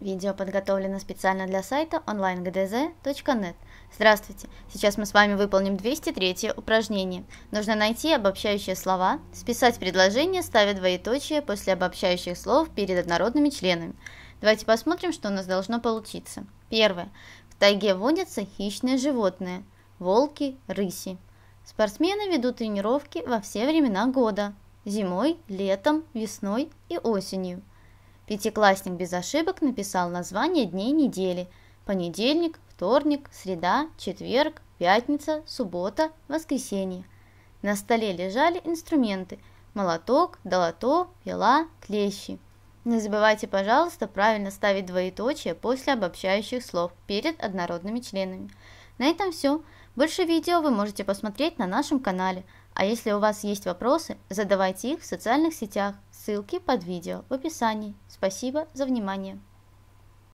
Видео подготовлено специально для сайта onlinegdz.net. Здравствуйте! Сейчас мы с вами выполним 203 упражнение. Нужно найти обобщающие слова, списать предложение, ставя двоеточие после обобщающих слов перед однородными членами. Давайте посмотрим, что у нас должно получиться. Первое. В тайге водятся хищные животные – волки, рыси. Спортсмены ведут тренировки во все времена года – зимой, летом, весной и осенью – Пятиклассник без ошибок написал название дней недели. Понедельник, вторник, среда, четверг, пятница, суббота, воскресенье. На столе лежали инструменты – молоток, долото, пила, клещи – не забывайте, пожалуйста, правильно ставить двоеточие после обобщающих слов перед однородными членами. На этом все. Больше видео вы можете посмотреть на нашем канале. А если у вас есть вопросы, задавайте их в социальных сетях. Ссылки под видео в описании. Спасибо за внимание.